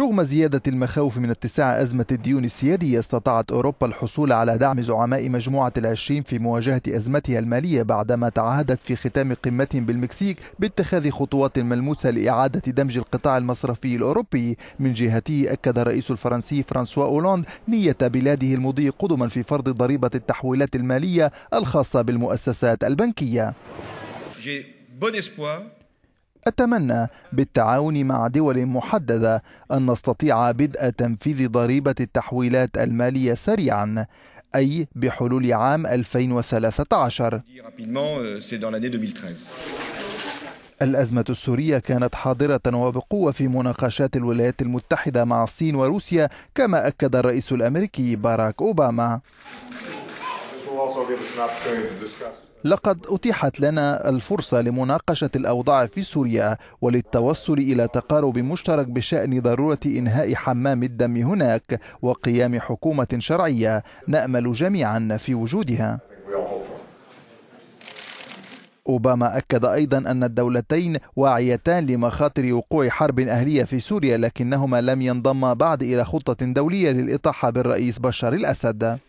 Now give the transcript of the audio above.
رغم زيادة المخاوف من اتساع أزمة الديون السيادية استطاعت أوروبا الحصول على دعم زعماء مجموعة العشرين في مواجهة أزمتها المالية بعدما تعهدت في ختام قمتهم بالمكسيك باتخاذ خطوات ملموسة لإعادة دمج القطاع المصرفي الأوروبي من جهته أكد الرئيس الفرنسي فرانسوا أولاند نية بلاده المضي قدما في فرض ضريبة التحويلات المالية الخاصة بالمؤسسات البنكية أتمنى بالتعاون مع دول محددة أن نستطيع بدء تنفيذ ضريبة التحويلات المالية سريعا أي بحلول عام 2013 الأزمة السورية كانت حاضرة وبقوة في مناقشات الولايات المتحدة مع الصين وروسيا كما أكد الرئيس الأمريكي باراك أوباما لقد أتيحت لنا الفرصة لمناقشة الأوضاع في سوريا وللتوصل إلى تقارب مشترك بشأن ضرورة إنهاء حمام الدم هناك وقيام حكومة شرعية نأمل جميعا في وجودها أوباما أكد أيضا أن الدولتين واعيتان لمخاطر وقوع حرب أهلية في سوريا لكنهما لم ينضما بعد إلى خطة دولية للإطاحة بالرئيس بشار الأسد